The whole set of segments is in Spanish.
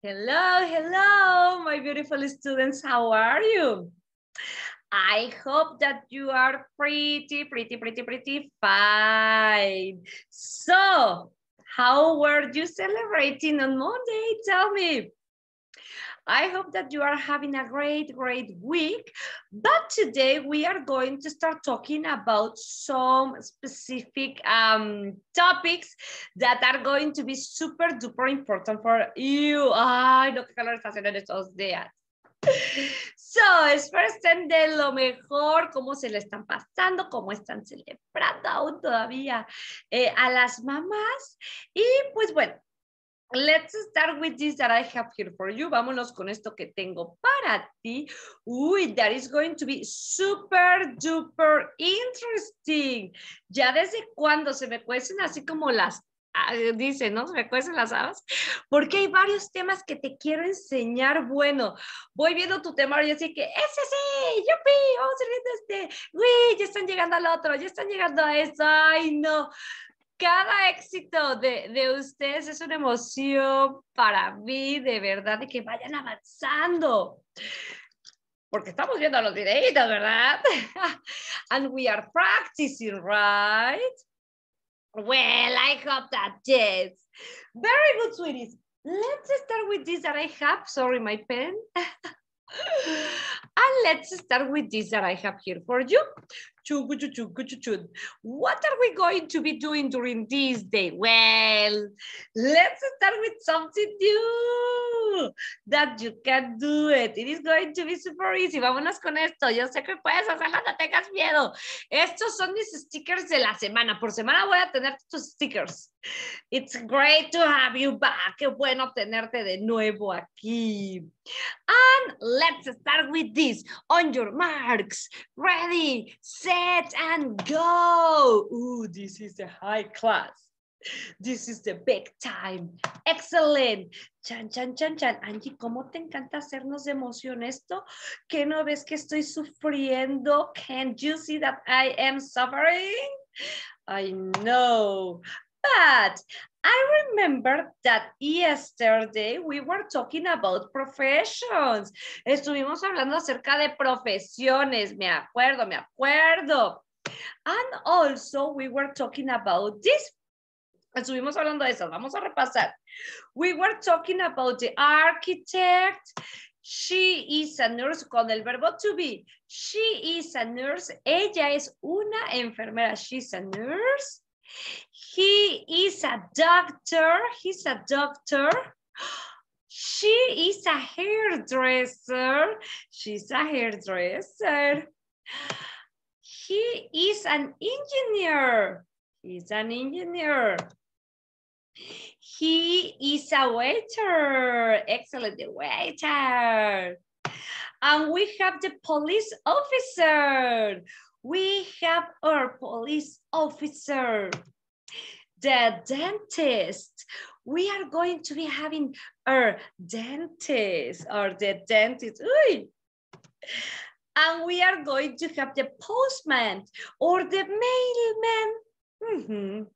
Hello, hello, my beautiful students. How are you? I hope that you are pretty, pretty, pretty, pretty fine. So, how were you celebrating on Monday? Tell me. I hope that you are having a great, great week. But today we are going to start talking about some specific um, topics that are going to be super duper important for you. Ay, no, qué calor está haciendo en estos días. So, espero estén de lo mejor, cómo se le están pasando, cómo están celebrando aún todavía eh, a las mamás. Y pues bueno, Let's start with this that I have here for you. Vámonos con esto que tengo para ti. Uy, that is going to be super duper interesting. Ya desde cuando se me cuecen así como las ah, dice, ¿no? Se Me cuecen las habas, porque hay varios temas que te quiero enseñar. Bueno, voy viendo tu temario y así que, ese sí, yupi, vamos a ir este, uy, ya están llegando al otro, ya están llegando a esto, ay no cada éxito de, de, ustedes es una emoción para mí, de verdad, de que vayan avanzando. Porque estamos viendo los directos, ¿verdad? And we are practicing, right? Well, I hope that yes. Very good, sweeties. Let's start with this that I have. Sorry, my pen. and let's start with this that I have here for you. What are we going to be doing during this day? Well, let's start with something new that you can do it. It is going to be super easy. Vámonos con esto. Yo sé que puedes hacerlo, no tengas miedo. Estos son mis stickers de la semana. Por semana voy a tener tus stickers. It's great to have you back. Qué bueno tenerte de nuevo aquí. And let's start with this. On your marks, ready, set, set and go. Ooh, this is the high class. This is the big time. Excellent. Chan, chan, chan, chan. Angie, ¿cómo te encanta hacernos de emoción esto? ¿Qué no ves que estoy sufriendo? Can you see that I am suffering? I know. But I remember that yesterday we were talking about professions. Estuvimos hablando acerca de profesiones, me acuerdo, me acuerdo. And also we were talking about this. Estuvimos hablando de eso. vamos a repasar. We were talking about the architect. She is a nurse con el verbo to be. She is a nurse. Ella es una enfermera. She's a nurse. He is a doctor. He's a doctor. She is a hairdresser. She's a hairdresser. He is an engineer. He's an engineer. He is a waiter. Excellent, waiter. And we have the police officer. We have our police officer the dentist. We are going to be having our dentist or the dentist. Uy. And we are going to have the postman or the mailman. Mm -hmm.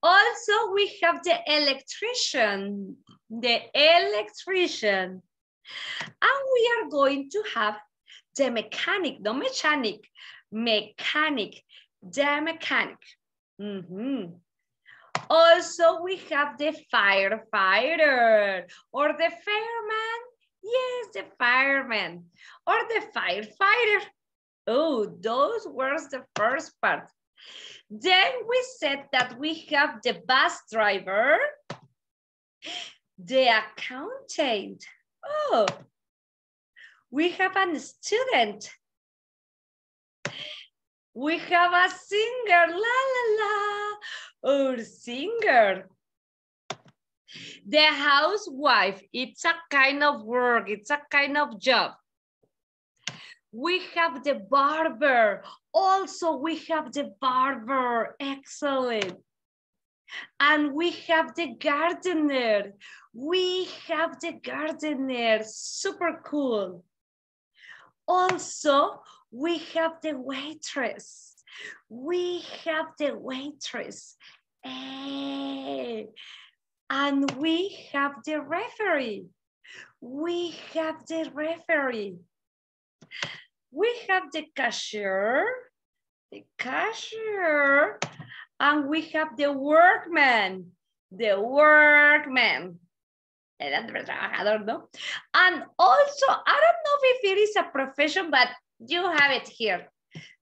Also, we have the electrician, the electrician. And we are going to have the mechanic, the mechanic, mechanic, the mechanic. Mm -hmm. Also, we have the firefighter or the fireman. Yes, the fireman or the firefighter. Oh, those were the first part. Then we said that we have the bus driver, the accountant. Oh, we have a student, we have a singer, la la la, our singer. The housewife, it's a kind of work, it's a kind of job. We have the barber, also we have the barber, excellent. And we have the gardener, we have the gardener, super cool. Also, we have the waitress. We have the waitress. Eh. And we have the referee. We have the referee. We have the cashier, the cashier, and we have the workman, the workman. And also, I don't know if it is a profession, but you have it here.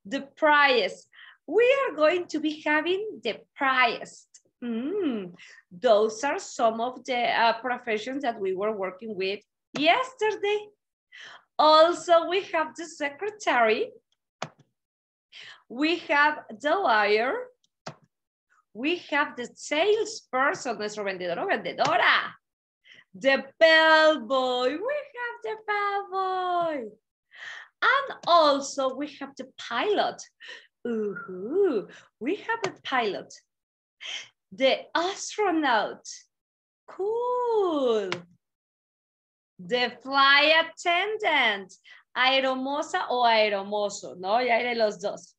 The prize. We are going to be having the prize. Mm, those are some of the uh, professions that we were working with yesterday. Also, we have the secretary. We have the lawyer. We have the salesperson, nuestro vendedor o vendedora. The bellboy, we have the bellboy. And also we have the pilot. Ooh, we have a pilot. The astronaut. Cool. The flight attendant. Aeromosa o aeromoso, ¿no? Ya de los dos.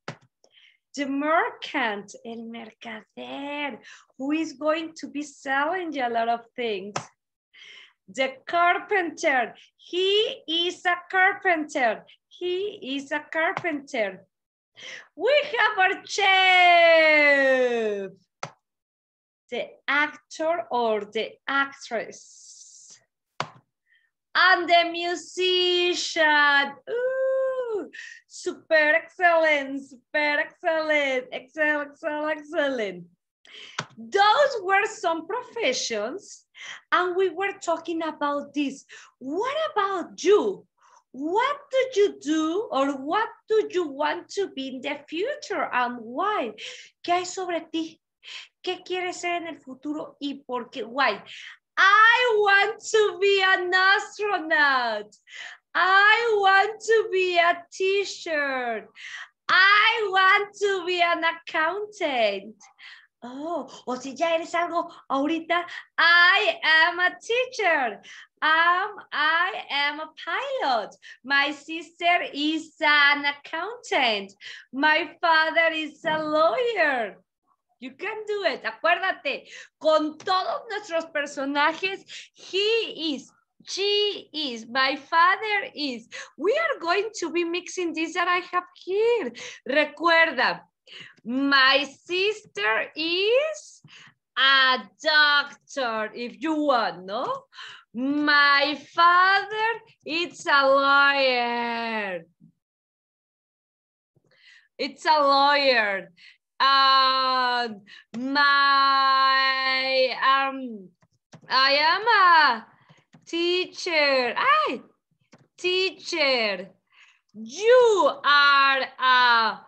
The merchant, el mercader, who is going to be selling you a lot of things the carpenter. He is a carpenter. He is a carpenter. We have our chef, the actor or the actress, and the musician. Ooh, super excellent, super excellent, excellent, excellent, excellent. Those were some professions and we were talking about this. What about you? What do you do or what do you want to be in the future and why? ¿Qué hay sobre ti? ¿Qué quieres ser en el futuro y por qué? Why? I want to be an astronaut. I want to be a teacher. I want to be an accountant. Oh, o si ya eres algo ahorita, I am a teacher. Um, I am a pilot. My sister is an accountant. My father is a lawyer. You can do it. Acuérdate, con todos nuestros personajes, he is, she is, my father is. We are going to be mixing this that I have here. Recuerda, My sister is a doctor, if you want, no? My father is a lawyer. It's a lawyer. my, um, I am a teacher. I, teacher. You are a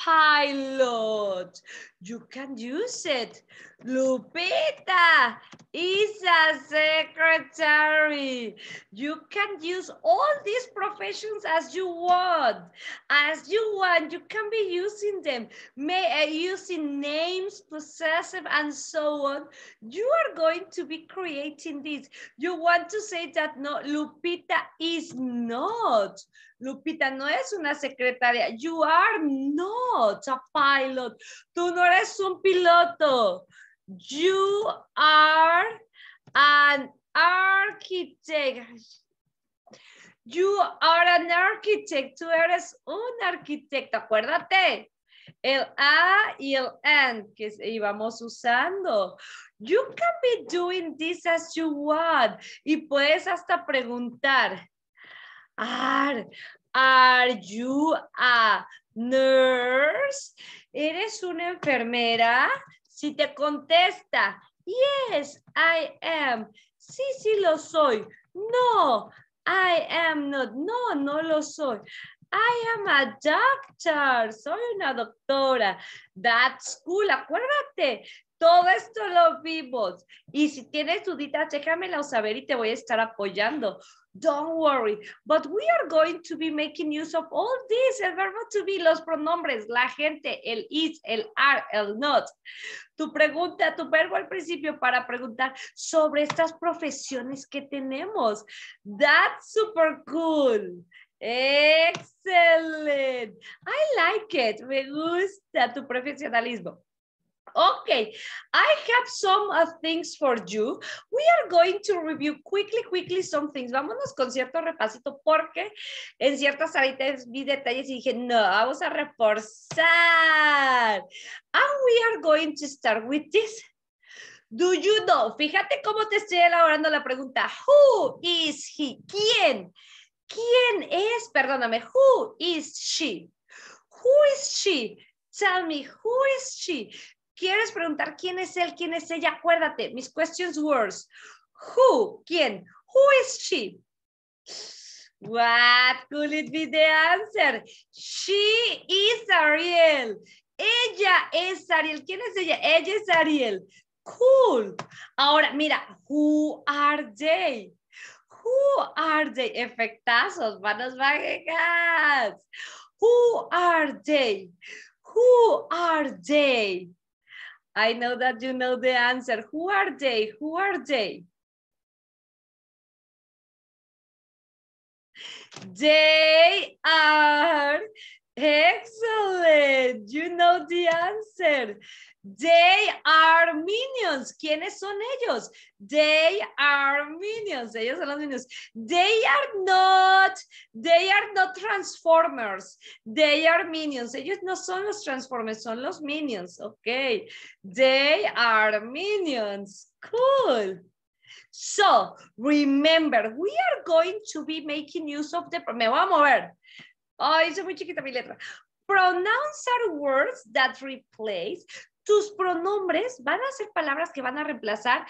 pilot. You can use it. Lupita is a secretary. You can use all these professions as you want. As you want, you can be using them, May, I using names, possessive, and so on. You are going to be creating this. You want to say that no, Lupita is not. Lupita no es una secretaria. You are not a pilot. Tú no eres un piloto. You are an architect. You are an architect. Tú eres un arquitecto. Acuérdate, el A y el and que íbamos usando. You can be doing this as you want. Y puedes hasta preguntar, Are, you a nurse? ¿Eres una enfermera? Si te contesta, yes, I am. Sí, sí lo soy. No, I am not. No, no lo soy. I am a doctor. Soy una doctora. That's cool. Acuérdate, todo esto lo vimos. Y si tienes duditas, déjamela saber y te voy a estar apoyando. Don't worry, but we are going to be making use of all this, el verbo to be, los pronombres, la gente, el is, el are, el not. Tu pregunta, tu verbo al principio para preguntar sobre estas profesiones que tenemos. That's super cool. Excellent. I like it. Me gusta tu profesionalismo. Okay, I have some uh, things for you. We are going to review quickly, quickly some things. Vámonos con cierto repasito porque en ciertas áreas vi detalles y dije, no, vamos a reforzar. And we are going to start with this. Do you know? Fíjate cómo te estoy elaborando la pregunta. Who is he? ¿Quién? ¿Quién es? Perdóname. Who is she? Who is she? Tell me, who is she? ¿Quieres preguntar quién es él, quién es ella? Acuérdate, mis questions words. Who, quién? Who is she? What could it be the answer? She is Ariel. Ella es Ariel. ¿Quién es ella? Ella es Ariel. Cool. Ahora, mira, who are they? Who are they? Efectazos, manos mágicas. Who are they? Who are they? I know that you know the answer. Who are they? Who are they? They are Excellent. You know the answer. They are minions. ¿Quiénes son ellos? They are minions. Ellos son los minions. They are not, they are not transformers. They are minions. Ellos no son los transformers, son los minions. Okay. They are minions. Cool. So remember, we are going to be making use of the, me voy a mover. Ay, soy muy chiquita mi letra. Pronouns are words that replace. Tus pronombres van a ser palabras que van a reemplazar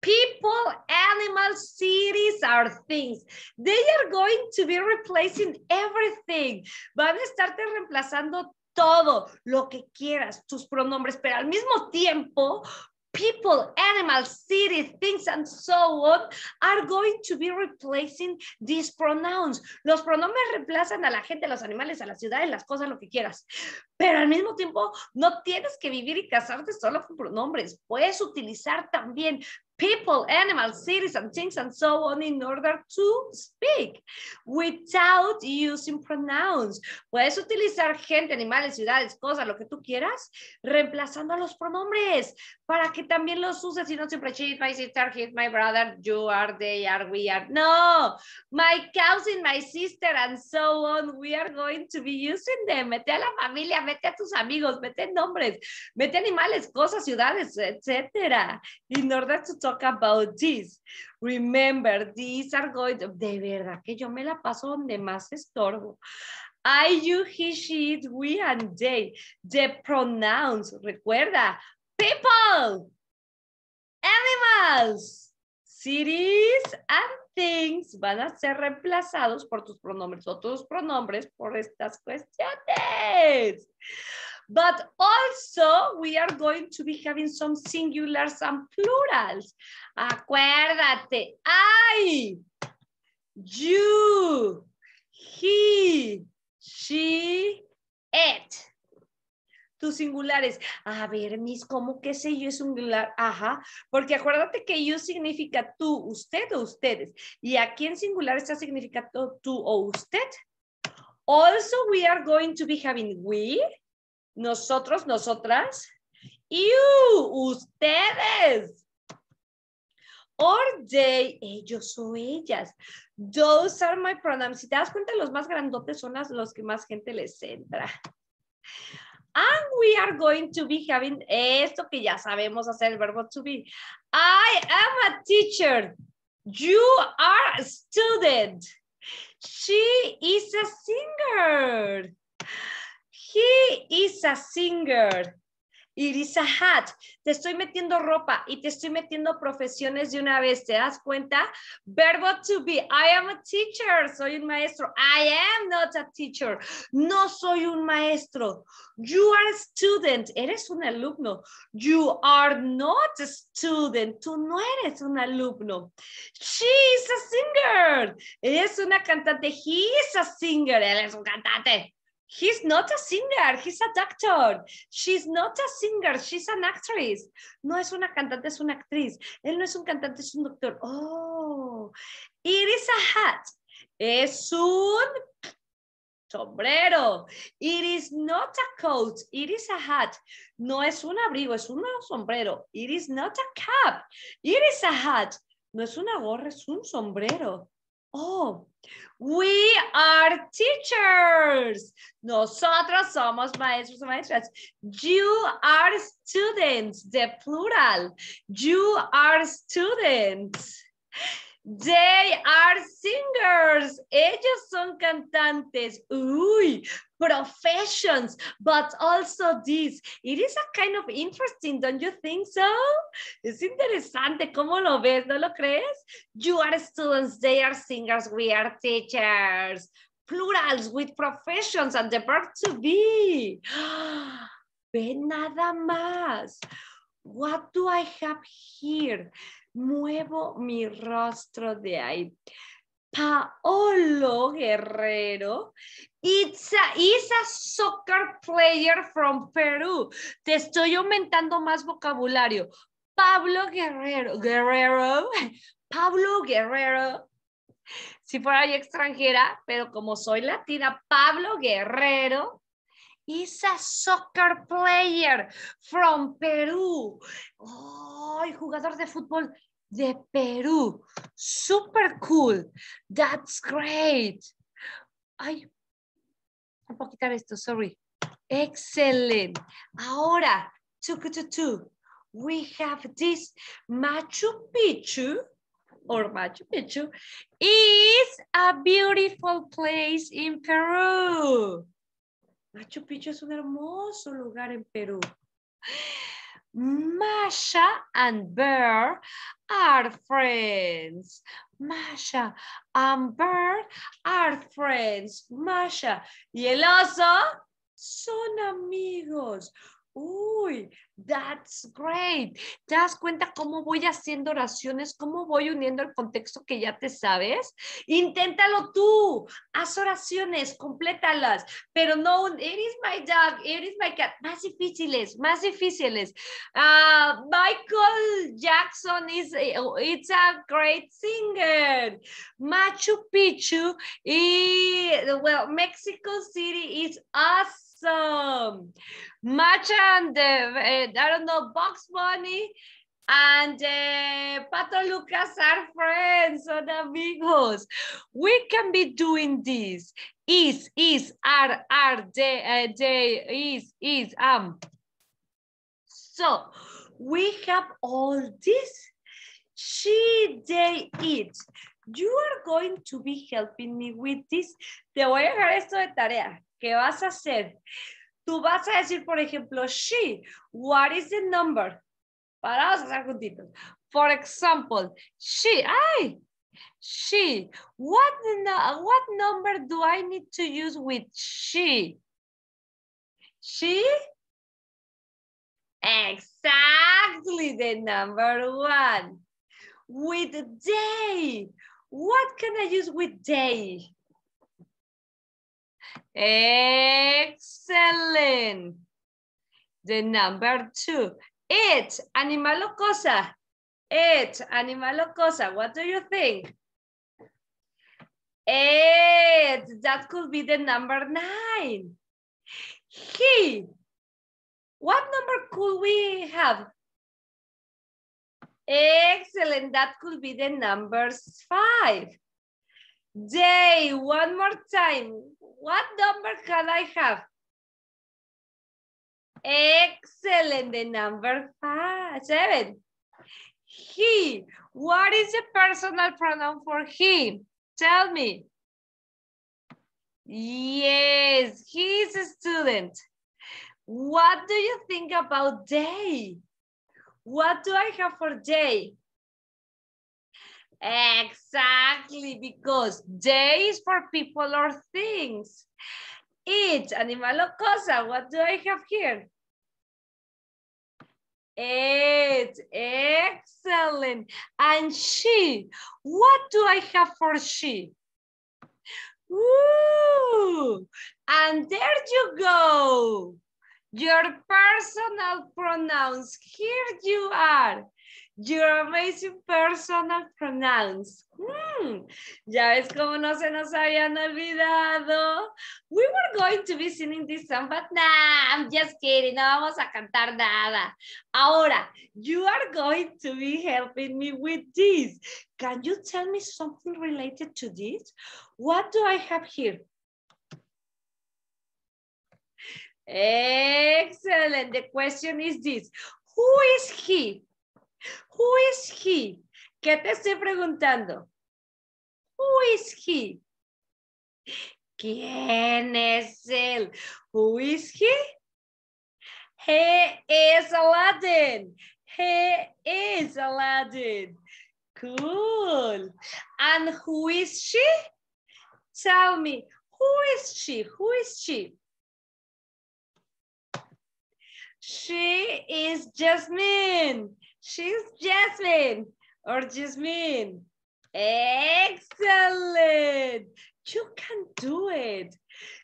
people, animals, cities are things. They are going to be replacing everything. Van a estarte reemplazando todo lo que quieras, tus pronombres, pero al mismo tiempo people, animals, cities, things, and so on, are going to be replacing these pronouns. Los pronombres reemplazan a la gente, a los animales, a las ciudades, las cosas, lo que quieras. Pero al mismo tiempo, no tienes que vivir y casarte solo con pronombres. Puedes utilizar también people, animals, cities, and things, and so on in order to speak without using pronouns. Puedes utilizar gente, animales, ciudades, cosas, lo que tú quieras, reemplazando los pronombres para que también los uses y no siempre she, my sister, he, my brother, you are, they are, we are. No, my cousin, my sister, and so on. We are going to be using them. Mete a la familia, mete a tus amigos, mete nombres, mete animales, cosas, ciudades, etcétera. In order to talk about this. Remember, these are going to... De verdad que yo me la paso donde más estorbo. I, you, he, she, we, and they. The pronouns. Recuerda, people, animals, cities, and things van a ser reemplazados por tus pronombres o tus pronombres por estas cuestiones but also we are going to be having some singulars and plurals. Acuérdate, I, you, he, she, it. Tus singulares. A ver, mis, ¿cómo que sé yo es singular? Ajá, porque acuérdate que you significa tú, usted o ustedes. Y aquí en singular está significando tú o usted. Also, we are going to be having we, nosotros, nosotras, y ustedes. Or they, ellos o ellas. Those are my pronouns. Si te das cuenta, los más grandotes son los que más gente les entra. And we are going to be having esto que ya sabemos hacer el verbo to be. I am a teacher. You are a student. She is a singer. He is a singer. It is a hat. Te estoy metiendo ropa y te estoy metiendo profesiones de una vez. ¿Te das cuenta? Verbo to be. I am a teacher. Soy un maestro. I am not a teacher. No soy un maestro. You are a student. Eres un alumno. You are not a student. Tú no eres un alumno. She is a singer. Es una cantante. He is a singer. Él es un cantante. He's not a singer, he's a doctor. She's not a singer, she's an actress. No es una cantante, es una actriz. Él no es un cantante, es un doctor. Oh, it is a hat. Es un sombrero. It is not a coat, it is a hat. No es un abrigo, es un sombrero. It is not a cap, it is a hat. No es una gorra, es un sombrero. Oh, we are teachers. Nosotros somos maestros y maestras. You are students, the plural. You are students. They are singers. Ellos son cantantes. Uy, professions, but also this. It is a kind of interesting, don't you think so? Es interesante, ¿cómo lo ves? ¿No lo crees? You are students, they are singers, we are teachers. Plurals with professions and the verb to be. Ve nada más. What do I have here? muevo mi rostro de ahí. Paolo Guerrero. It's a, soccer player from Peru. Te estoy aumentando más vocabulario. Pablo Guerrero, Guerrero, Pablo Guerrero. Si fuera yo extranjera, pero como soy latina, Pablo Guerrero is a soccer player from Peru. Oh, jugador de fútbol de Perú. Super cool. That's great. Ay, un poquito de esto, sorry. Excellent. Ahora, tucututu, we have this Machu Picchu or Machu Picchu is a beautiful place in Peru. Machu Picchu es un hermoso lugar en Perú. Masha and Bear are friends. Masha and Bear are friends. Masha y el oso son amigos. Uy, that's great. ¿Te das cuenta cómo voy haciendo oraciones? ¿Cómo voy uniendo el contexto que ya te sabes? Inténtalo tú. Haz oraciones, complétalas, pero no it is my dog, it is my cat. Más difíciles, más difíciles. Ah, Michael Jackson is eh, oh, a great singer. Machu Picchu y, well, Mexico City is awesome awesome. Machan, the, uh, uh, I don't know, Box Money, and uh, Pato Lucas are friends and amigos. We can be doing this. Is, is, are, are, they, uh, they, is, is, um. So we have all this. She, they, it. You are going to be helping me with this. Te voy a dejar esto de tarea. ¿Qué vas a hacer? Tú vas a decir, por ejemplo, she, what is the number? vamos a hacer juntitos. For example, she, ay, she, what, what number do I need to use with she? She? Exactly the number one. With day, what can I use with day? Excellent. The number two. It, animal o cosa. It, animal o cosa. What do you think? It, that could be the number nine. He, what number could we have? Excellent, that could be the number five. They, one more time. What number can I have? Excellent, the number five, seven. He, what is the personal pronoun for him? Tell me. Yes, he is a student. What do you think about day? What do I have for day? Exactly, because J is for people or things. It, animal or cosa, what do I have here? It, excellent. And she, what do I have for she? Woo! And there you go. Your personal pronouns. Here you are. Your amazing personal pronouns. Hmm. Ya ves cómo no se nos habían olvidado. We were going to be singing this song, but nah, I'm just kidding. No vamos a cantar nada. Ahora, you are going to be helping me with this. Can you tell me something related to this? What do I have here? Excellent. The question is this. Who is he? Who is he? ¿Qué te estoy preguntando? Who is he? ¿Quién es él? Who is he? He is Aladdin. He is Aladdin. Cool. And who is she? Tell me, who is she? Who is she? She is Jasmine. She's Jasmine or Jasmine. Excellent. You can do it.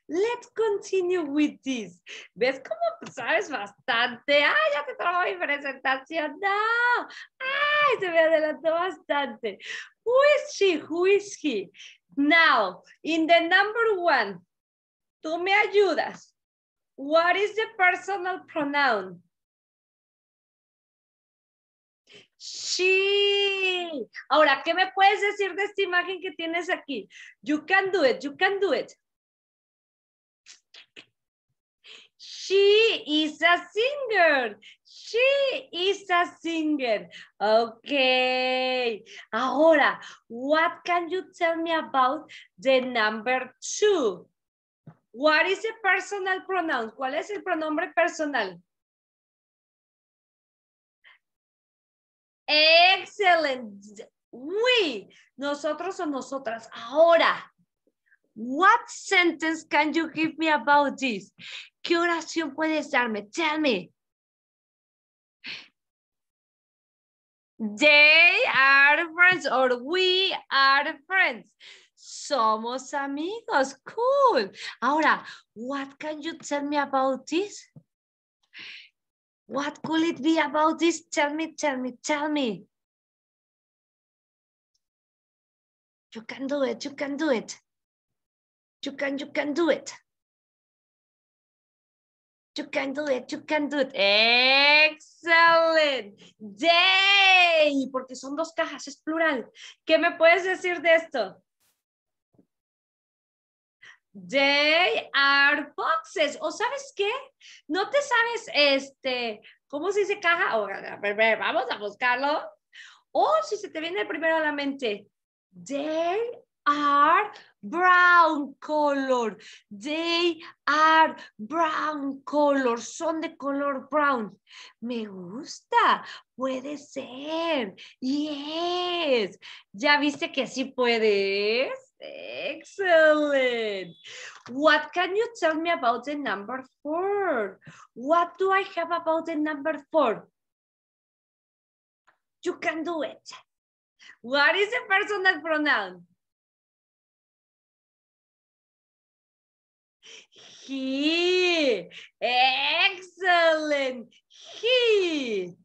Let's continue with this. ¿Ves cómo sabes bastante? ¡Ay, ya te trajo mi presentación! ¡No! ¡Ay, se me adelantó bastante! Who is she? Who is he? Now, in the number one, tú me ayudas. What is the personal pronoun? She. Ahora, ¿qué me puedes decir de esta imagen que tienes aquí? You can do it, you can do it. She is a singer. She is a singer. Okay. Ahora, what can you tell me about the number two? What is the personal pronoun? ¿Cuál es el pronombre personal? Excellent. We, nosotros o nosotras. Ahora, what sentence can you give me about this? ¿Qué oración puedes darme? Tell me. They are friends or we are friends somos amigos. Cool. Ahora, what can you tell me about this? What could it be about this? Tell me, tell me, tell me. You can do it, you can do it. You can, you can do it. You can do it, you can do it. Excellent. ¡Yay! porque son dos cajas, es plural. ¿Qué me puedes decir de esto? They are boxes. ¿O sabes qué? No te sabes, este, ¿cómo se dice caja? vamos a buscarlo. O si se te viene primero a la mente, they are brown color. They are brown color. Son de color brown. Me gusta. Puede ser. Yes. ¿Ya viste que así puedes? Excellent. What can you tell me about the number four? What do I have about the number four? You can do it. What is the personal pronoun? He. Excellent. He.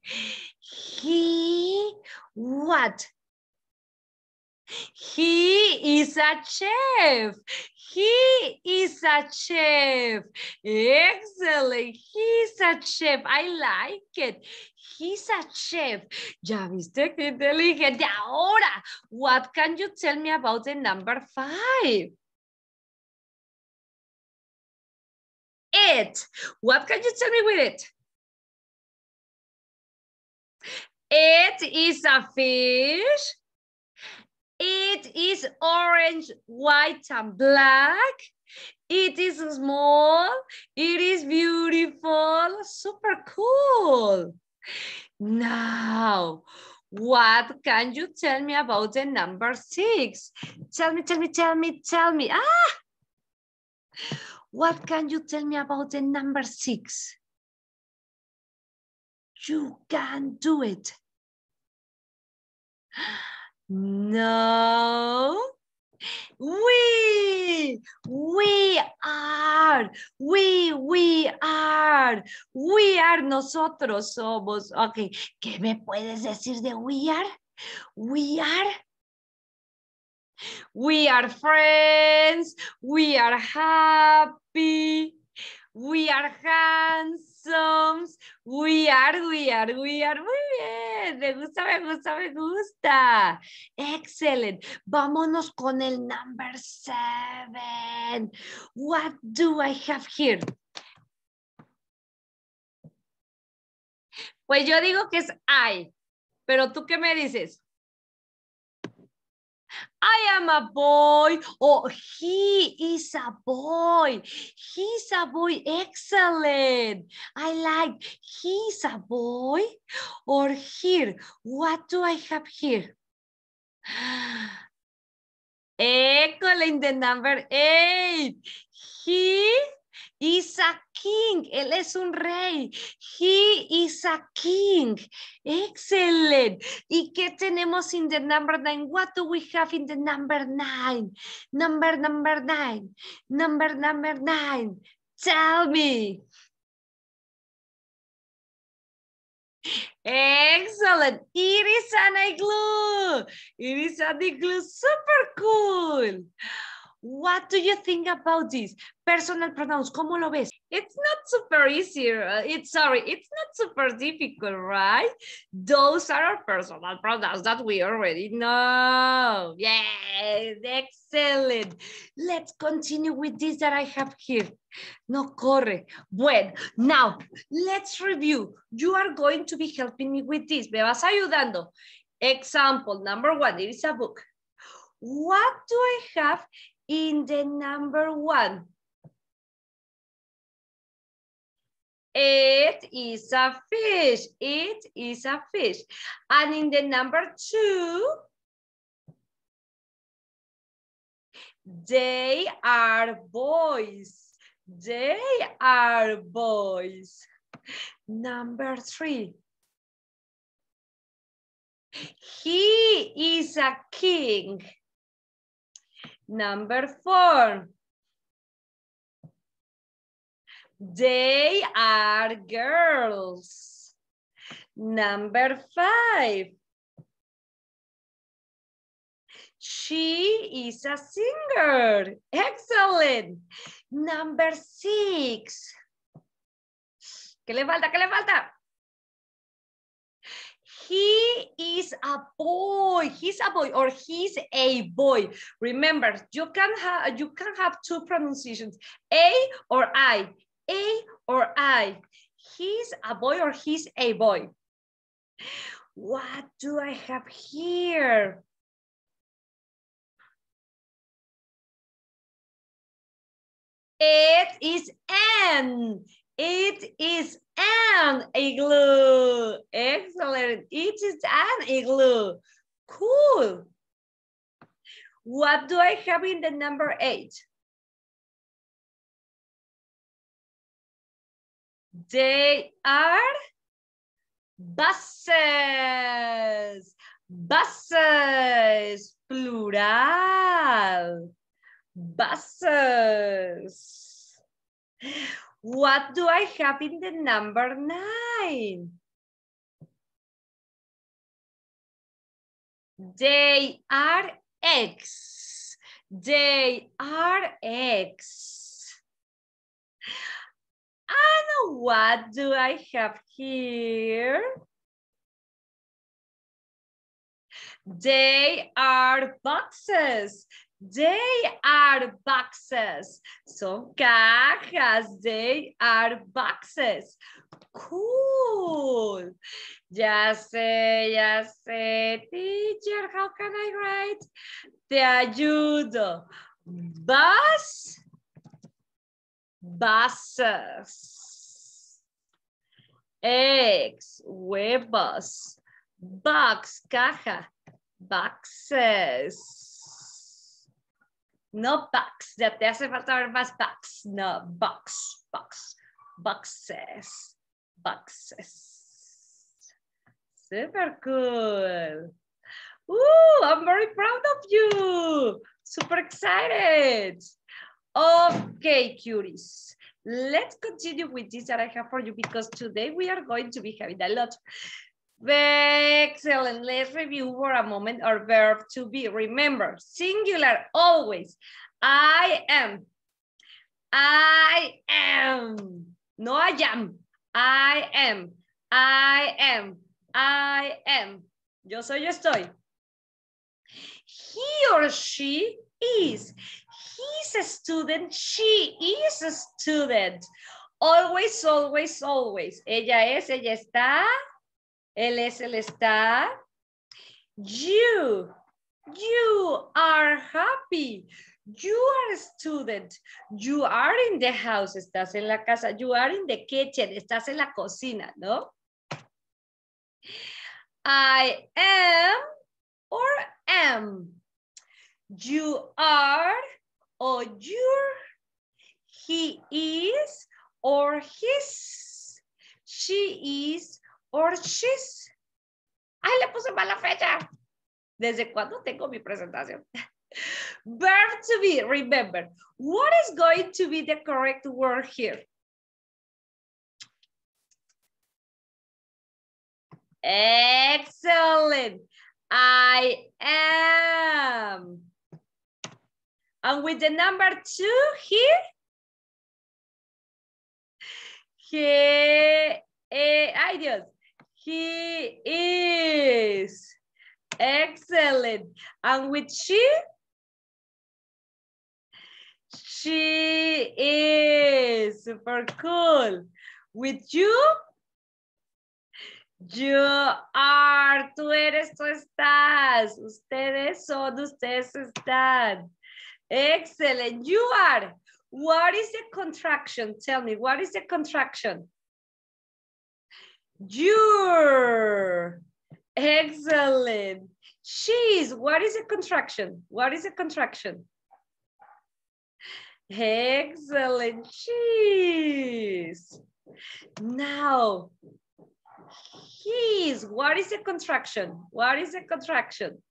He what? He is a chef. He is a chef. Excellent. He's a chef. I like it. He's a chef. Ya viste que inteligente. Ahora, what can you tell me about the number five? It. What can you tell me with it? It is a fish. It is orange, white, and black. It is small. It is beautiful. Super cool. Now, what can you tell me about the number six? Tell me, tell me, tell me, tell me. Ah! What can you tell me about the number six? You can do it. No. We, we are, we, we are, we are, nosotros somos. Ok, ¿qué me puedes decir de we are? We are. We are friends, we are happy, we are hands, Songs, We are, we are, we are. Muy bien. Me gusta, me gusta, me gusta. excelente, Vámonos con el number seven. What do I have here? Pues yo digo que es I, pero tú qué me dices? I am a boy, or oh, he is a boy. He's a boy, excellent. I like he's a boy, or here. What do I have here? Equal in the number eight. He He's king. Él es un rey. He is a king. Excellent. ¿Y qué tenemos in the number nine? What do we have in the number nine? Number, number nine. Number, number nine. Tell me. Excellent. It is an igloo. It is an igloo. Super cool. What do you think about this? Personal pronouns, ¿cómo lo ves? It's not super easy. Uh, it's sorry, it's not super difficult, right? Those are our personal pronouns that we already know. Yes, excellent. Let's continue with this that I have here. No corre. Bueno, now let's review. You are going to be helping me with this. Me vas ayudando. Example number one, it is a book. What do I have in the number one. It is a fish. It is a fish. And in the number two, they are boys. They are boys. Number three. He is a king. Number four. They are girls. Number five. She is a singer. Excellent. Number six. ¿Qué le falta? ¿Qué le falta? he is a boy, he's a boy, or he's a boy. Remember, you can have you can have two pronunciations, a or I, a or I. He's a boy or he's a boy. What do I have here? It is M. It is an igloo. Excellent. It is an igloo. Cool. What do I have in the number eight? They are buses. Buses, plural. Buses. What do I have in the number nine? They are eggs. They are eggs. And what do I have here? They are boxes. They are boxes. Son cajas. They are boxes. Cool. Ya sé, ya sé. Teacher, how can I write? Te ayudo. Bus. Buses. Eggs. Huevos. Box. Caja. Boxes. No box. ya te hace falta ver más No, box. Box. boxes, boxes. Super cool. Ooh, I'm very proud of you. Super excited. Okay, curious. Let's continue with this that I have for you because today we are going to be having a lot. Excellent. Let's review for a moment our verb to be. Remember, singular always. I am. I am. No, I am. I am. I am. I am. Yo soy, yo estoy. He or she is. He's a student. She is a student. Always, always, always. Ella es, ella está. Él es el está. You, you are happy. You are a student. You are in the house. Estás en la casa. You are in the kitchen. Estás en la cocina, ¿no? I am or am. You are or you're. He is or his. She is Orchis. Ay, le puse mala fecha. ¿Desde cuándo tengo mi presentación? Verb to be, remember. What is going to be the correct word here? Excellent. I am. And with the number two here, que, eh, ay Dios, he is. Excellent. And with she? She is. Super cool. With you? You are. Tú eres, tú estás. Ustedes son, ustedes están. Excellent. You are. What is the contraction? Tell me, what is the contraction? Your. Excellent. She's. What is a contraction? What is a contraction? Excellent. She's. Now, he's. What is a contraction? What is a contraction?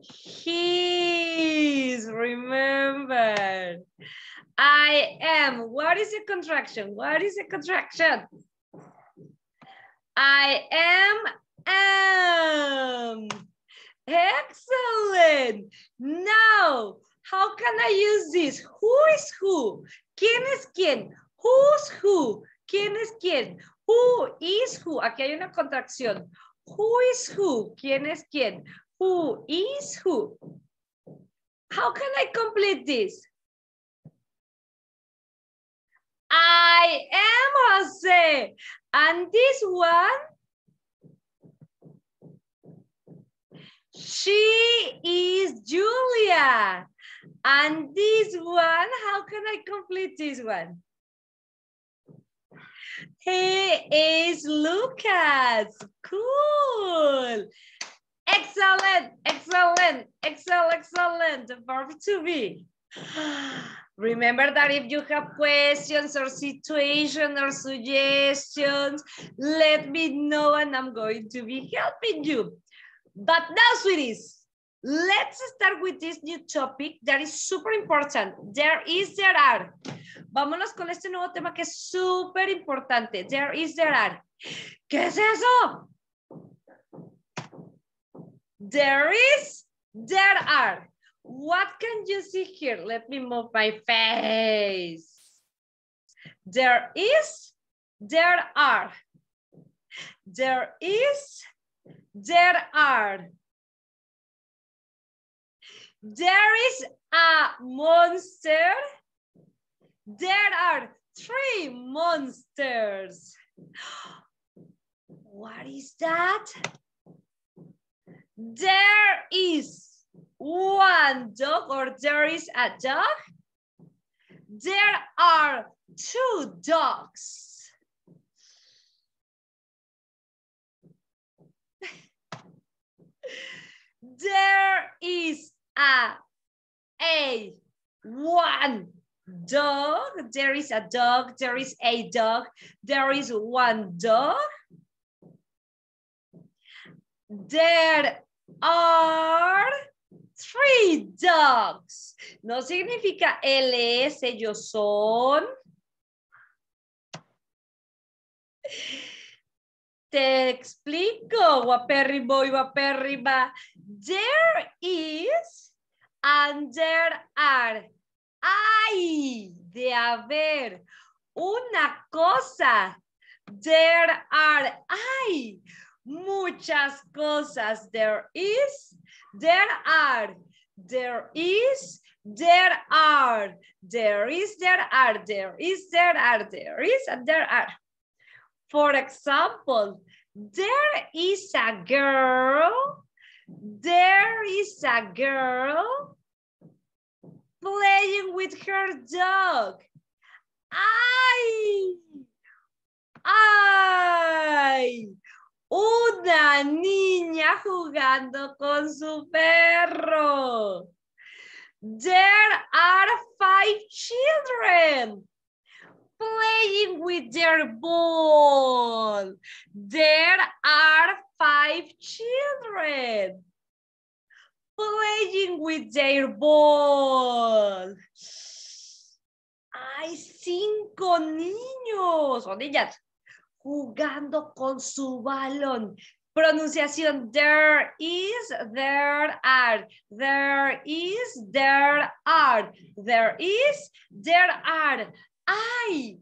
He's. Remember. I am. What is a contraction? What is a contraction? I am am. Excellent. Now, how can I use this? Who is who? ¿Quién es quién? Who's who? ¿Quién es quién? Who is who? Aquí hay una contracción. Who is who? ¿Quién es quién? Who is who? How can I complete this? I am Jose. And this one, she is Julia. And this one, how can I complete this one? He is Lucas. Cool. Excellent, excellent, excellent, excellent. The verb to be. Remember that if you have questions or situation or suggestions, let me know and I'm going to be helping you. But now, sweeties, let's start with this new topic that is súper important. There is, there are. Vámonos con este nuevo tema que es súper importante. There is, there are. ¿Qué es eso? There is, there are. What can you see here? Let me move my face. There is, there are. There is, there are. There is a monster. There are three monsters. What is that? There is one dog or there is a dog? There are two dogs. there is a, a one dog. There is a dog. There is a dog. There is one dog. There are three dogs. No significa LS, ellos son. Te explico, guapérrimo y guapérrima. There is and there are. Hay de haber una cosa. There are. Hay muchas cosas. There is there are, there is, there are, there is, there are, there is, there are, there is, and there are. For example, there is a girl, there is a girl playing with her dog. I, I, una niña jugando con su perro. There are five children playing with their ball. There are five children playing with their ball. Hay cinco niños o niñas jugando con su balón. Pronunciación, there is, there are, there is, there are, there is, there are. Hay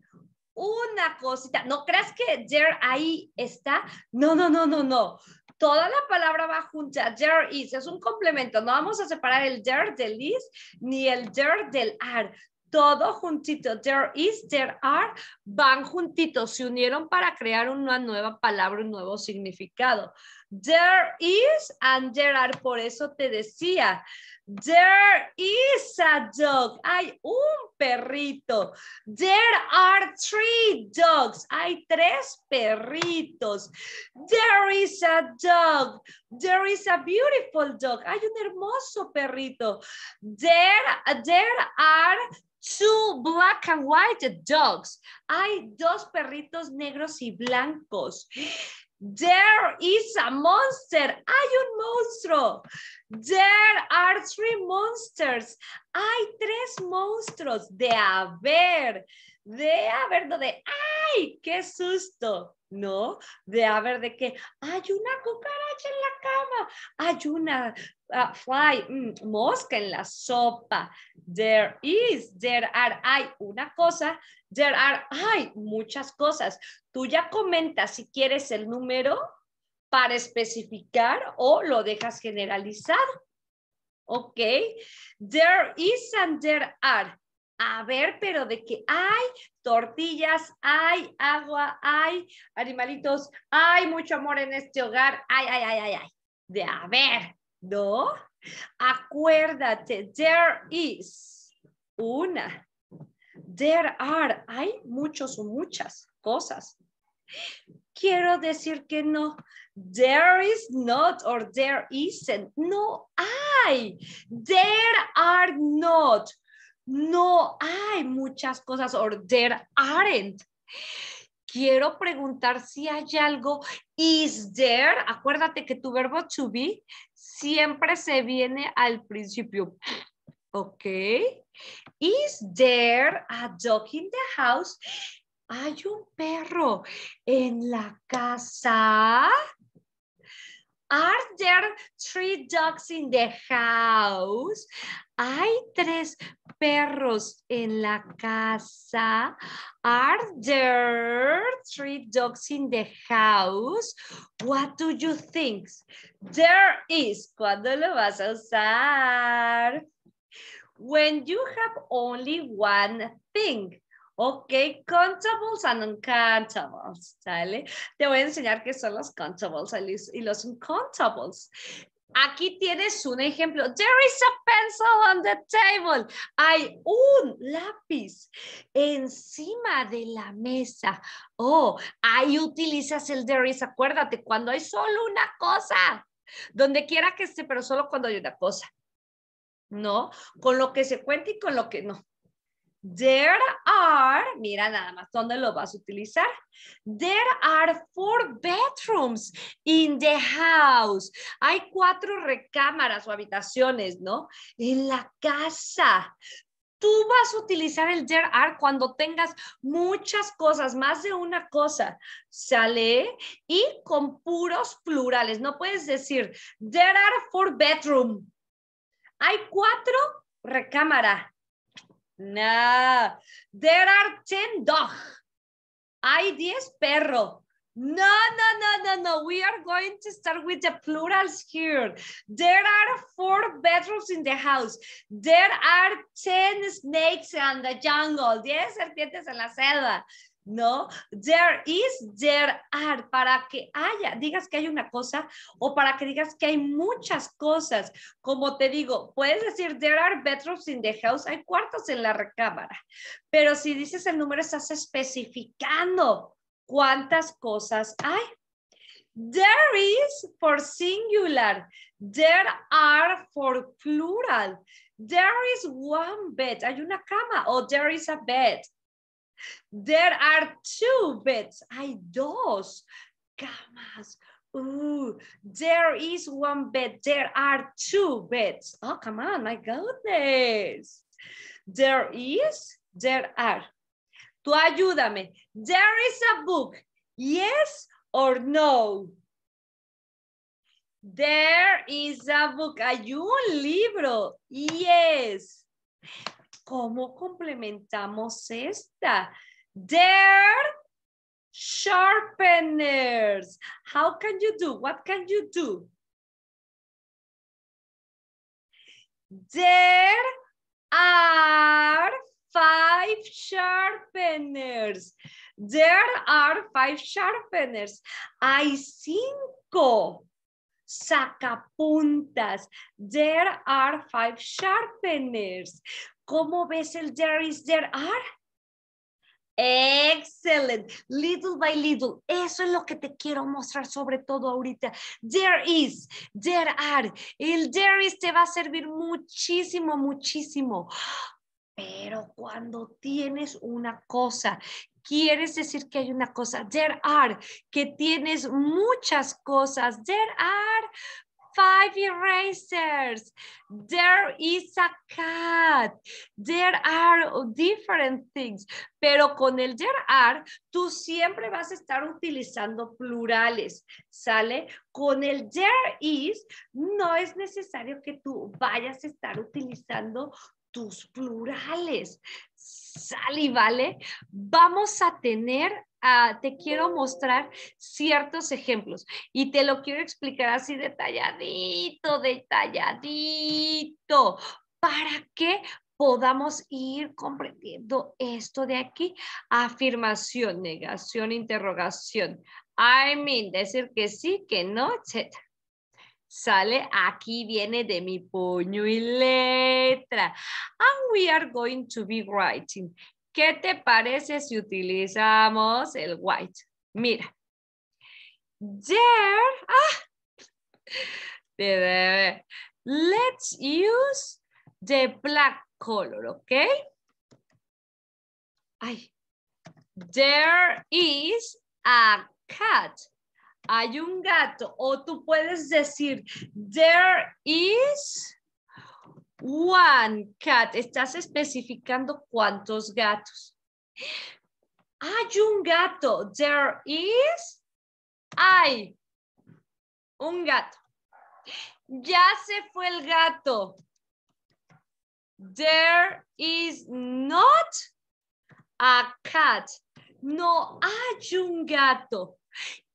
una cosita, no crees que there ahí está, no, no, no, no, no. Toda la palabra va junta, there is, es un complemento, no vamos a separar el there del is ni el there del are todo juntito. There is, there are, van juntitos, se unieron para crear una nueva palabra, un nuevo significado. There is and there are, por eso te decía. There is a dog, hay un perrito. There are three dogs, hay tres perritos. There is a dog, there is a beautiful dog, hay un hermoso perrito. There, there are Two black and white dogs. Hay dos perritos negros y blancos. There is a monster. Hay un monstruo. There are three monsters. Hay tres monstruos. De haber. De haber, no de ay, qué susto. ¿no? De haber de que hay una cucaracha en la cama, hay una ah, fly, mm, mosca en la sopa. There is, there are, hay una cosa, there are, hay muchas cosas. Tú ya comenta si quieres el número para especificar o lo dejas generalizado. Ok, there is and there are a ver, pero de que hay tortillas, hay agua, hay animalitos, hay mucho amor en este hogar, ay, ay, ay, ay, ay. De a ver, ¿no? Acuérdate, there is una. There are, hay muchos o muchas cosas. Quiero decir que no. There is not or there isn't. No hay. There are not no hay muchas cosas, or there aren't. Quiero preguntar si hay algo. Is there, acuérdate que tu verbo to be siempre se viene al principio. Ok. Is there a dog in the house? Hay un perro en la casa. Are there three dogs in the house? hay tres perros en la casa? Are there three dogs in the house? What do you think? There is. ¿Cuándo lo vas a usar? When you have only one thing. Ok, countables and uncountables, Te voy a enseñar qué son los contables y los uncountables. Aquí tienes un ejemplo. There is a pencil on the table. Hay un lápiz encima de la mesa. Oh, ahí utilizas el there is. Acuérdate, cuando hay solo una cosa. Donde quiera que esté, pero solo cuando hay una cosa. ¿No? Con lo que se cuenta y con lo que no. There are, mira nada más dónde lo vas a utilizar. There are four bedrooms in the house. Hay cuatro recámaras o habitaciones, ¿no? En la casa. Tú vas a utilizar el there are cuando tengas muchas cosas, más de una cosa, ¿sale? Y con puros plurales. No puedes decir, there are four bedrooms. Hay cuatro recámaras. No. There are 10 Hay ideas perro. No, no, no, no, no. We are going to start with the plurals here. There are four bedrooms in the house. There are 10 snakes in the jungle. 10 serpientes en la selva. ¿no? There is, there are, para que haya, digas que hay una cosa o para que digas que hay muchas cosas. Como te digo, puedes decir, there are bedrooms in the house, hay cuartos en la recámara, pero si dices el número estás especificando cuántas cosas hay. There is for singular. There are for plural. There is one bed. Hay una cama. O there is a bed. There are two beds. Hay dos camas. Ooh, there is one bed. There are two beds. Oh, come on, my goodness. There is, there are. Tú ayúdame. There is a book. Yes or no? There is a book. Hay un libro. Yes. ¿Cómo complementamos esta? There sharpeners. How can you do? What can you do? There are five sharpeners. There are five sharpeners. Hay cinco sacapuntas. There are five sharpeners. ¿Cómo ves el there is, there are? Excellent. Little by little. Eso es lo que te quiero mostrar sobre todo ahorita. There is, there are. El there is te va a servir muchísimo, muchísimo. Pero cuando tienes una cosa, quieres decir que hay una cosa, there are, que tienes muchas cosas, there are five erasers. There is a cat. There are different things. Pero con el there are, tú siempre vas a estar utilizando plurales, ¿sale? Con el there is, no es necesario que tú vayas a estar utilizando tus plurales, sal y vale, vamos a tener, te quiero mostrar ciertos ejemplos y te lo quiero explicar así detalladito, detalladito. ¿Para que podamos ir comprendiendo esto de aquí. Afirmación, negación, interrogación. I mean, decir que sí, que no, etcétera sale aquí viene de mi puño y letra. And ah, we are going to be writing. ¿Qué te parece si utilizamos el white? Mira. There, ah, let's use the black color, ¿ok? Ay, there is a cat hay un gato. O tú puedes decir, there is one cat. Estás especificando cuántos gatos. Hay un gato. There is, hay un gato. Ya se fue el gato. There is not a cat. No hay un gato.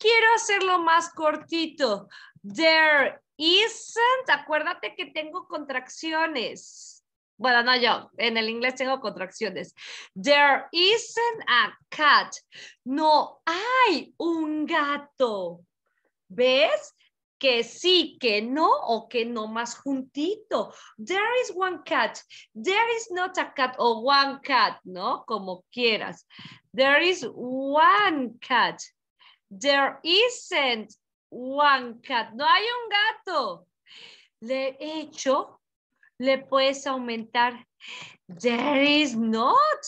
Quiero hacerlo más cortito. There isn't. Acuérdate que tengo contracciones. Bueno, no yo. En el inglés tengo contracciones. There isn't a cat. No hay un gato. ¿Ves? que sí, que no o que no más juntito. There is one cat. There is not a cat o one cat, ¿no? Como quieras. There is one cat. There isn't one cat. No hay un gato. De hecho, le puedes aumentar. There is not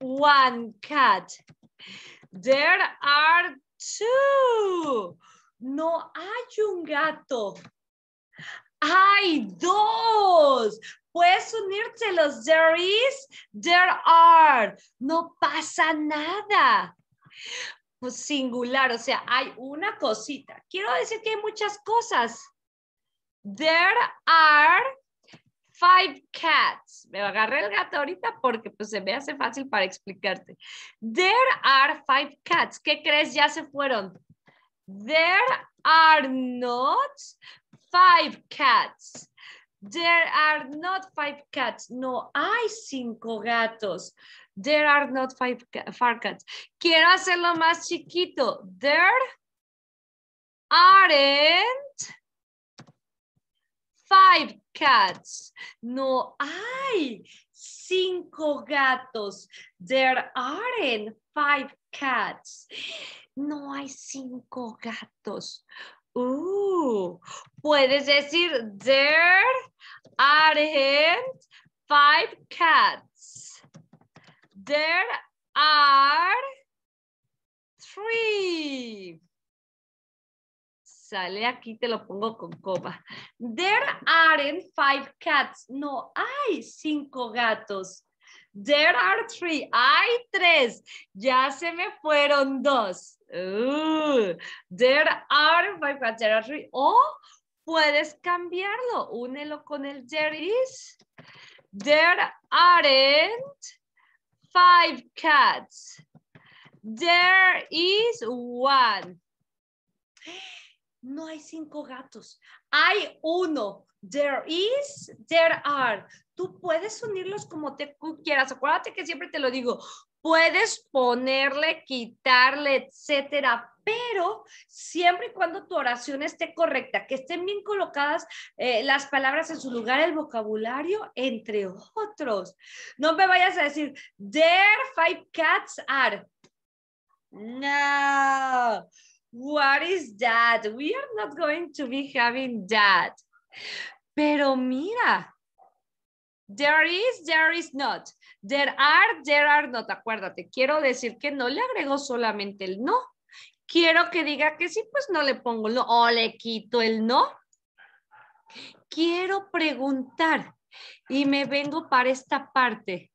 one cat. There are two. No hay un gato. Hay dos. Puedes unírselos. There is, there are. No pasa nada. Pues, singular, o sea, hay una cosita. Quiero decir que hay muchas cosas. There are five cats. Me agarré el gato ahorita porque pues se me hace fácil para explicarte. There are five cats. ¿Qué crees? Ya se fueron. There are not five cats. There are not five cats. No hay cinco gatos. There are not five cats. Quiero hacerlo más chiquito. There aren't five cats. No hay cinco gatos. There aren't five cats. No hay cinco gatos. puedes decir there aren't five cats. There are three. Sale aquí, te lo pongo con copa. There aren't five cats. No hay cinco gatos. There are three. Hay tres. Ya se me fueron dos. Uh, there are five cats. There are three. O puedes cambiarlo. Únelo con el there is. There aren't five cats. There is one. No hay cinco gatos. Hay uno. There is, there are. Tú puedes unirlos como te quieras. Acuérdate que siempre te lo digo. Puedes ponerle, quitarle, etcétera, pero siempre y cuando tu oración esté correcta, que estén bien colocadas eh, las palabras en su lugar, el vocabulario, entre otros. No me vayas a decir, there five cats are. No. What is that? We are not going to be having that. Pero mira, there is, there is not. There are, there are not. Acuérdate, quiero decir que no le agregó solamente el no, Quiero que diga que sí, pues no le pongo no o le quito el no. Quiero preguntar y me vengo para esta parte.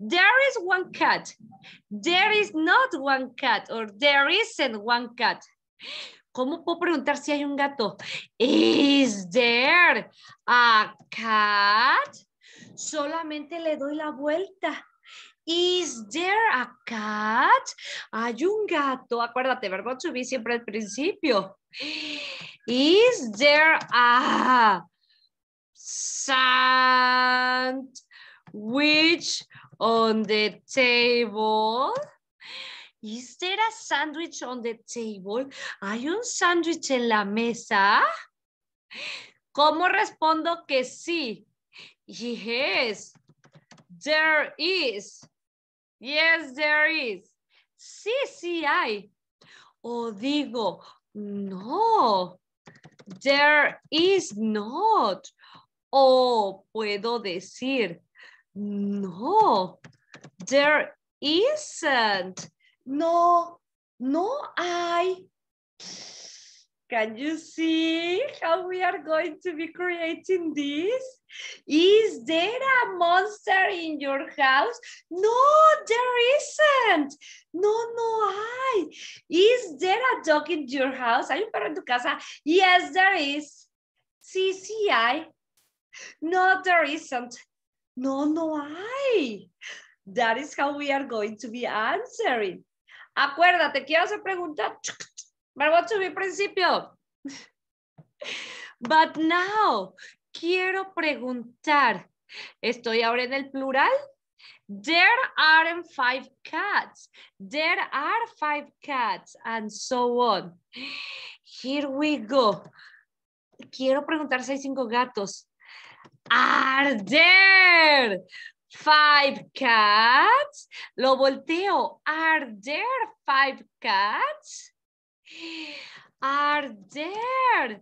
There is one cat. There is not one cat or there isn't one cat. ¿Cómo puedo preguntar si hay un gato? Is there a cat? Solamente le doy la vuelta Is there a cat? Hay un gato. Acuérdate, verbo to siempre al principio. Is there a sandwich on the table? Is there a sandwich on the table? ¿Hay un sándwich en la mesa? ¿Cómo respondo que sí? Yes, there is Yes, there is. Sí, sí hay. O digo, no, there is not. O puedo decir, no, there isn't. No, no hay. Can you see how we are going to be creating this? Is there a monster in your house? No, there isn't. No, no I. Is there a dog in your house? ¿Hay un perro en tu casa? Yes, there is. Sí, sí hay. No, there isn't. No, no I. That is how we are going to be answering. Acuérdate que hace pregunta. But what to be principio? But now, quiero preguntar. Estoy ahora en el plural. There are five cats. There are five cats and so on. Here we go. Quiero preguntar si hay cinco gatos. Are there five cats? Lo volteo. Are there five cats? Are there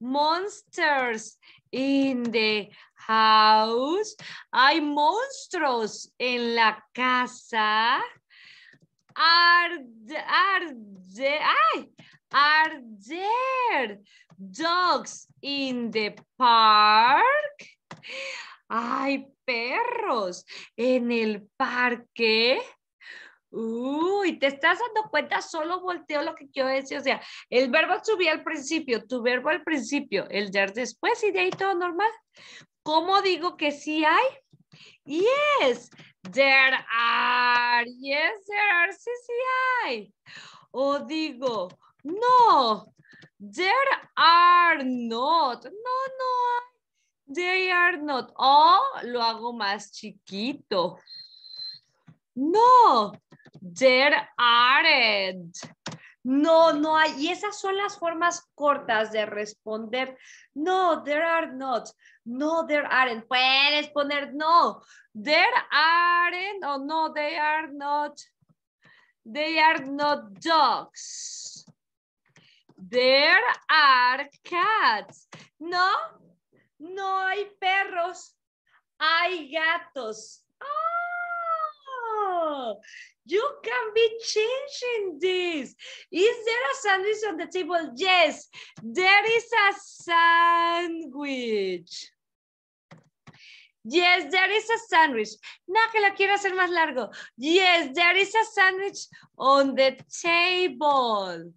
monsters in the house? ¿Hay monstruos en la casa? Are, are, there, ay, are there dogs in the park? ¿Hay perros en el parque? Uy, te estás dando cuenta, solo volteo lo que quiero decir, O sea, el verbo subí al principio, tu verbo al principio, el there después y de ahí todo normal. ¿Cómo digo que sí hay? Yes, there are. Yes, there are. Sí, sí hay. O digo, no, there are not. No, no hay. They are not. O lo hago más chiquito. No, there aren't. No, no hay. Y esas son las formas cortas de responder. No, there are not. No, there aren't. Puedes poner no. There aren't oh, no, they are not. They are not dogs. There are cats. No, no hay perros. Hay gatos. ¡Ah! you can be changing this. Is there a sandwich on the table? Yes, there is a sandwich. Yes, there is a sandwich. No, que lo quiero hacer más largo. Yes, there is a sandwich on the table.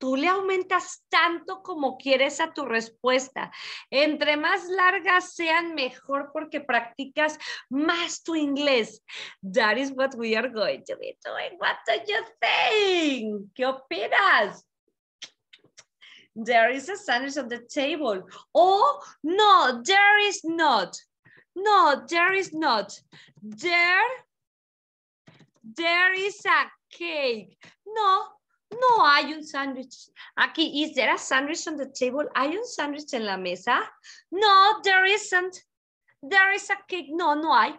tú le aumentas tanto como quieres a tu respuesta. Entre más largas sean, mejor porque practicas más tu inglés. That is what we are going to be doing. What do you think? ¿Qué opinas? There is a sandwich on the table. Oh, no, there is not. No, there is not. There, there is a cake. No, no hay un sándwich. Aquí, is there a sandwich on the table? ¿Hay un sándwich en la mesa? No, there isn't. There is a cake. No, no hay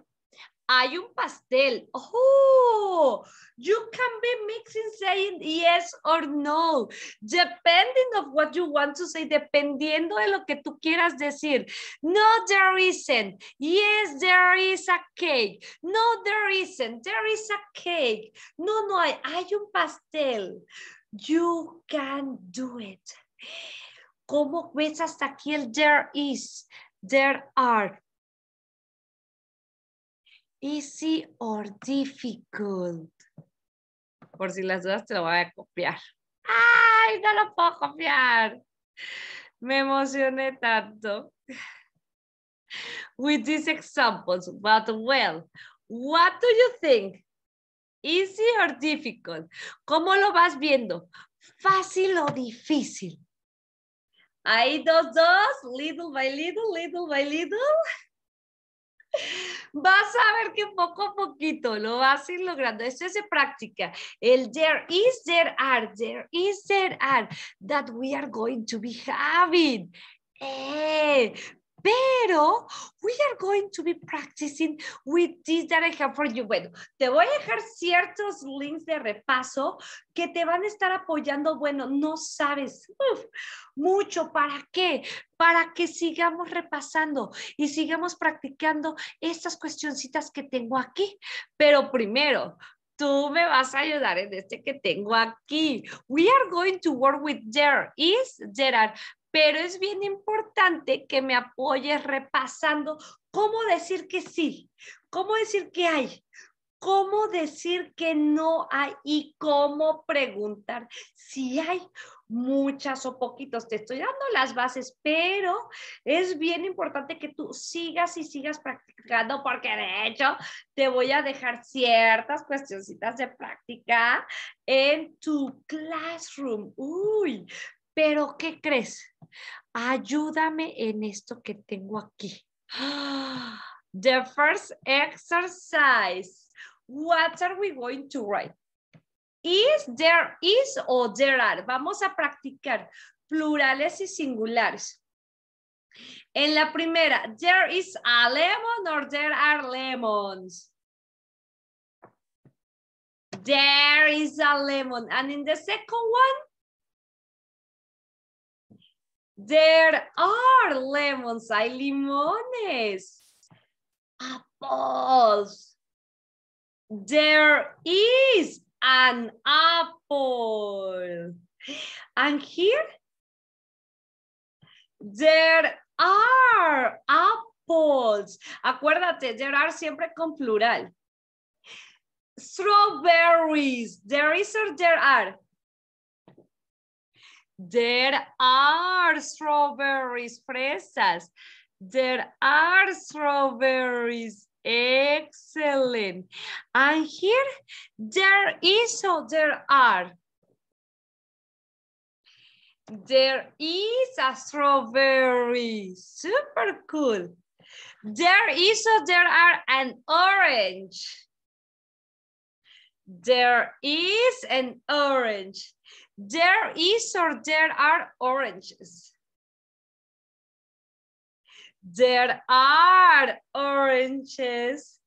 hay un pastel. Oh, you can be mixing saying yes or no, depending of what you want to say, dependiendo de lo que tú quieras decir. No, there isn't. Yes, there is a cake. No, there isn't. There is a cake. No, no, hay, hay un pastel. You can do it. ¿Cómo ves hasta aquí el there is? There are. Easy or difficult. Por si las dudas te lo voy a copiar. ¡Ay, no lo puedo copiar! Me emocioné tanto. With these examples, but well, what do you think? Easy or difficult? ¿Cómo lo vas viendo? ¿Fácil o difícil? Ahí dos, dos, little by little, little by little. Vas a ver que poco a poquito lo vas a ir logrando. Esto es de práctica. El there is, there are, there is, there are that we are going to be having. Eh, pero we are going to be practicing with this that I have for you. Bueno, te voy a dejar ciertos links de repaso que te van a estar apoyando. Bueno, no sabes mucho. ¿Para qué? Para que sigamos repasando y sigamos practicando estas cuestioncitas que tengo aquí. Pero primero, tú me vas a ayudar en este que tengo aquí. We are going to work with there is, there are, pero es bien importante que me apoyes repasando cómo decir que sí, cómo decir que hay, cómo decir que no hay y cómo preguntar si hay muchas o poquitos. Te estoy dando las bases, pero es bien importante que tú sigas y sigas practicando porque de hecho te voy a dejar ciertas cuestioncitas de práctica en tu classroom. Uy, pero, ¿qué crees? Ayúdame en esto que tengo aquí. ¡Ah! The first exercise. What are we going to write? Is, there is o there are. Vamos a practicar plurales y singulares. En la primera, there is a lemon or there are lemons. There is a lemon. And in the second one, There are lemons. Hay limones. Apples. There is an apple. And here, there are apples. Acuérdate, there are siempre con plural. Strawberries. There is or there are. There are strawberries fresas. There are strawberries. Excellent. And here, there is or there are. There is a strawberry. Super cool. There is or there are an orange. There is an orange. There is or there are oranges. There are oranges.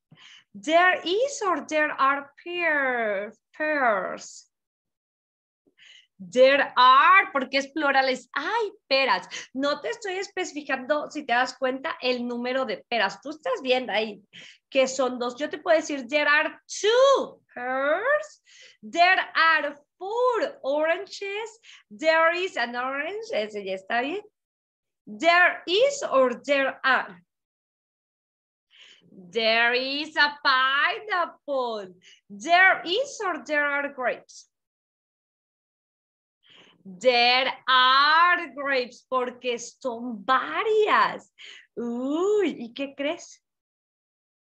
There is or there are pears. There are, porque es plural, es hay peras. No te estoy especificando, si te das cuenta, el número de peras. Tú estás viendo ahí que son dos. Yo te puedo decir, there are two pears. There are oranges. There is an orange. Ese ya está bien. There is or there are. There is a pineapple. There is or there are grapes. There are grapes, porque son varias. Uy, ¿y qué crees?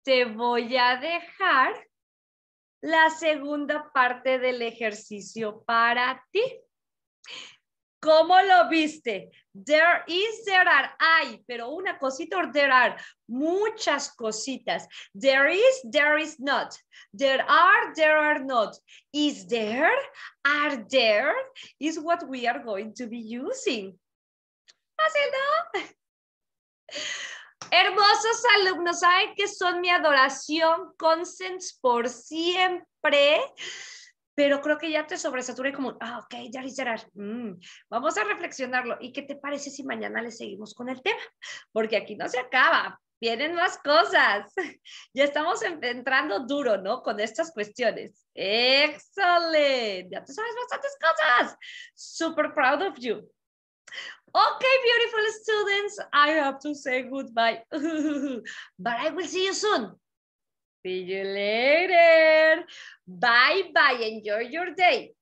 Te voy a dejar la segunda parte del ejercicio para ti. ¿Cómo lo viste? There is, there are, hay, pero una cosita, or there are, muchas cositas. There is, there is not. There are, there are not. Is there, are there, is what we are going to be using. Hermosos alumnos, saben que son mi adoración, consens por siempre, pero creo que ya te sobresaturé como, ah, ok, ya Gerard, mm, vamos a reflexionarlo. ¿Y qué te parece si mañana le seguimos con el tema? Porque aquí no se acaba, vienen más cosas. Ya estamos entrando duro, ¿no? Con estas cuestiones. Excelente, ya tú sabes bastantes cosas. Super proud of you. Okay, beautiful students, I have to say goodbye. but I will see you soon. See you later. Bye-bye. Enjoy your day.